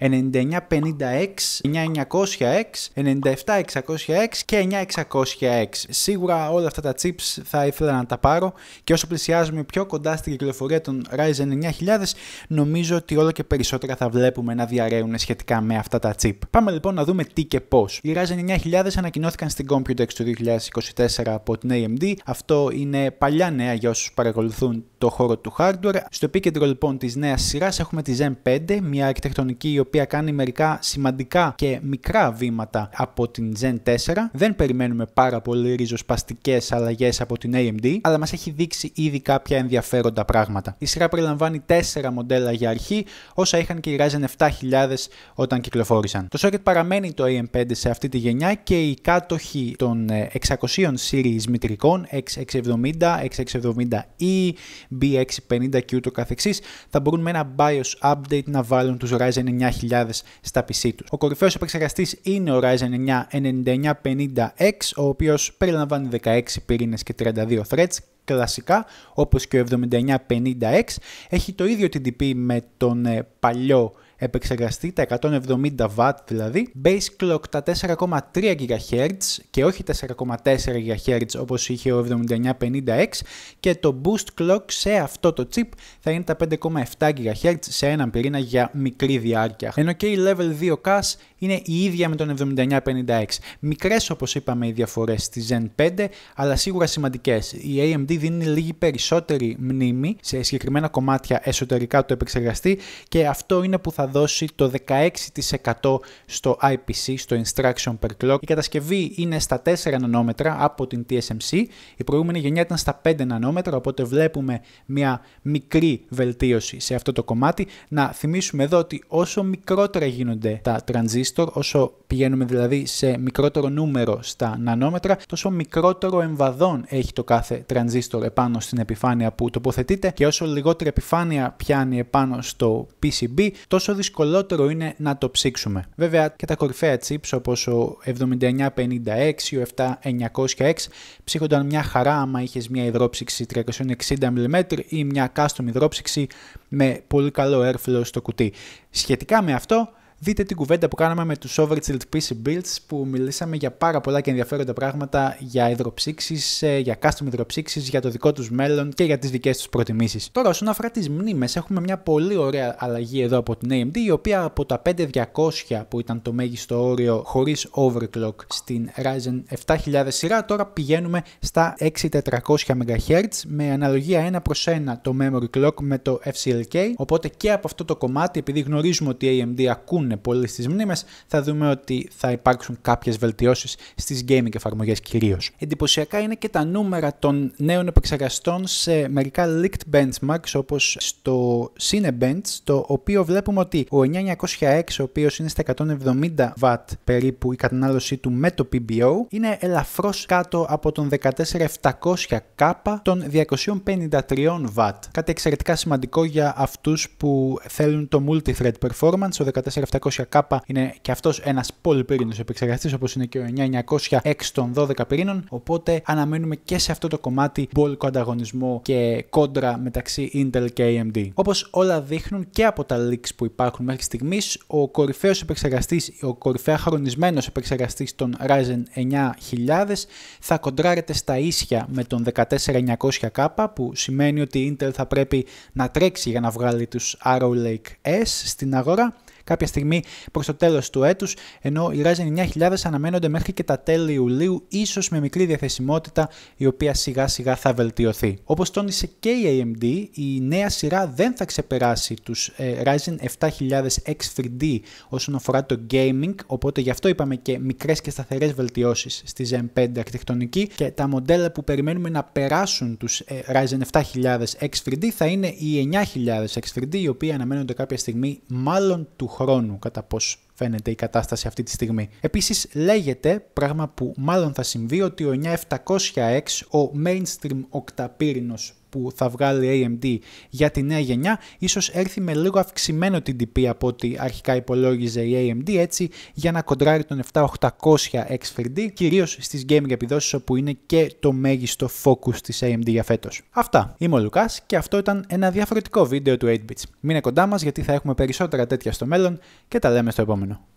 9950X, 9900 x 97600 x και 9600X. Σίγουρα όλα αυτά τα chips θα ήθελα να τα πάρω και όσο πλησιάζουμε πιο κοντά στην κυκλοφορία των Ryzen 9000 νομίζω ότι όλο και περισσότερα θα βλέπουμε να διαρρέουν σχετικά με αυτά τα chip. Πάμε λοιπόν να δούμε τι και πώς. Οι Ryzen 9000 ανακοινώθηκαν στην Computex του 2024 από την AMD. Αυτό είναι παλιά νέα για όσους παρακολουθούν το χώρο του hardware. Στο επίκεντρο λοιπόν της νέας σειράς έχουμε τη Zen 5, μια αρχιτεκτονική οποία κάνει μερικά σημαντικά και μικρά βήματα από την Zen 4. Δεν περιμένουμε πάρα πολύ ριζοσπαστικές αλλαγές από την AMD, αλλά μας έχει δείξει ήδη κάποια ενδιαφέροντα πράγματα. Η σειρά περιλαμβάνει 4 μοντέλα για αρχή, όσα είχαν και οι Ryzen 7000 όταν κυκλοφόρησαν. Το socket παραμένει το AM5 σε αυτή τη γενιά και οι κάτοχοι των 600 ε, series μητρικών X670, X670E, B650 και ούτω καθεξής θα μπορούν με ένα BIOS update να βάλουν τους Ryzen στα PC τους. Ο κορυφαίος επεξεργαστής είναι ο Ryzen 9 9950X, ο οποίος περιλαμβάνει 16 πυρήνες και 32 threads κλασικά, όπως και ο 7950X. Έχει το ίδιο TDP με τον ε, παλιό επεξεργαστεί τα 170 W δηλαδή, base clock τα 4,3 GHz και όχι 4,4 GHz όπως είχε ο 7950X και το boost clock σε αυτό το chip θα είναι τα 5,7 GHz σε έναν πυρήνα για μικρή διάρκεια. Ενώ και η level 2 cache είναι η ίδια με τον 7950X. Μικρές όπως είπαμε οι διαφορές στη Zen 5 αλλά σίγουρα σημαντικές. Η AMD δίνει λίγη περισσότερη μνήμη σε συγκεκριμένα κομμάτια εσωτερικά του επεξεργαστή και αυτό είναι που θα δώσει το 16% στο IPC, στο Instruction Per Clock. Η κατασκευή είναι στα 4 νανόμετρα από την TSMC, η προηγούμενη γενιά ήταν στα 5 νανόμετρα, οπότε βλέπουμε μια μικρή βελτίωση σε αυτό το κομμάτι. Να θυμίσουμε εδώ ότι όσο μικρότερα γίνονται τα transistor, όσο πηγαίνουμε δηλαδή σε μικρότερο νούμερο στα νανόμετρα, τόσο μικρότερο εμβαδόν έχει το κάθε transistor επάνω στην επιφάνεια που τοποθετείται και όσο λιγότερη επιφάνεια πιάνει επάνω στο PCB, τόσο δυσκολότερο είναι να το ψήξουμε. Βέβαια και τα κορυφαία chips όπως ο 7956, ο 7906 ψήχονταν μια χαρά άμα είχες μια υδρόψυξη 360 mm ή μια custom υδρόψυξη με πολύ καλό airflow στο κουτί. Σχετικά με αυτό δείτε την κουβέντα που κάναμε με τους Overchilled PC Builds που μιλήσαμε για πάρα πολλά και ενδιαφέροντα πράγματα για υδροψήξεις, ε, για custom υδροψήξεις, για το δικό τους μέλλον και για τις δικές τους προτιμήσεις. Τώρα όσον αφορά τις μνήμες έχουμε μια πολύ ωραία αλλαγή εδώ από την AMD η οποία από τα 5200 που ήταν το μέγιστο όριο χωρίς overclock στην Ryzen 7000 σειρά τώρα πηγαίνουμε στα 6400 MHz με αναλογία 1 προς 1 το memory clock με το FCLK οπότε και από αυτό το κομμάτι επειδή γνωρίζουμε ότι η AMD ακούν χαθούν πολύ στις μνήμες, θα δούμε ότι θα υπάρξουν κάποιες βελτιώσεις στις gaming εφαρμογές κυρίως. Εντυπωσιακά είναι και τα νούμερα των νέων επεξεργαστών σε μερικά leaked benchmarks όπως στο Cinebench, το οποίο βλέπουμε ότι ο 9906, ο οποίος είναι στα 170 W περίπου η κατανάλωσή του με το PBO, είναι ελαφρώς κάτω από τον 14700K των 253 W. Κάτι εξαιρετικά σημαντικό για αυτούς που θέλουν το multi-thread performance. Ο 700K είναι και αυτός ένας πολυπύρινο επεξεργαστής, όπως είναι και ο 9900X των 12 πυρήνων. Οπότε αναμένουμε και σε αυτό το κομμάτι μπόλικο ανταγωνισμό και κόντρα μεταξύ Intel και AMD. Όπως όλα δείχνουν και από τα leaks που υπάρχουν μέχρι στιγμής, ο κορυφαίος επεξεργαστής, ο κορυφαία χρονισμένο επεξεργαστής των Ryzen 9000 θα κοντράρεται στα ίσια με τον 14900K που σημαίνει ότι η Intel θα πρέπει να τρέξει για να βγάλει τους Arrow Lake S στην αγορά κάποια στιγμή προς το τέλος του έτους, ενώ οι Ryzen 9000 αναμένονται μέχρι και τα τέλη Ιουλίου, ίσως με μικρή διαθεσιμότητα η οποία σιγά σιγά θα βελτιωθεί. Όπως τόνισε και η AMD, η νέα σειρά δεν θα ξεπεράσει τους ε, Ryzen 7000 X3D όσον αφορά το gaming, οπότε γι' αυτό είπαμε και μικρές και σταθερές βελτιώσεις στη Zen 5 αρχιτεκτονική και τα μοντέλα που περιμένουμε να περάσουν τους ε, Ryzen 7000 X3D θα είναι οι 9000 X3D, οι οποίοι αναμένονται κάποια στιγμή μάλλον του χρόνου, κατά πώς φαίνεται η κατάσταση αυτή τη στιγμή. Επίσης λέγεται, πράγμα που μάλλον θα συμβεί, ότι ο 9706, ο mainstream οκταπύρινος που θα βγάλει AMD για τη νέα γενιά, ίσως έρθει με λίγο αυξημένο TDP από ό,τι αρχικά υπολόγιζε η AMD, έτσι για να κοντράρει τον 7800 X3D, κυρίως στις gaming επιδόσεις όπου είναι και το μέγιστο focus της AMD για φέτος. Αυτά. Είμαι ο Λουκάς και αυτό ήταν ένα διαφορετικό βίντεο του 8-Bits. Μείνε κοντά μας γιατί θα έχουμε περισσότερα τέτοια στο μέλλον και τα λέμε στο επόμενο.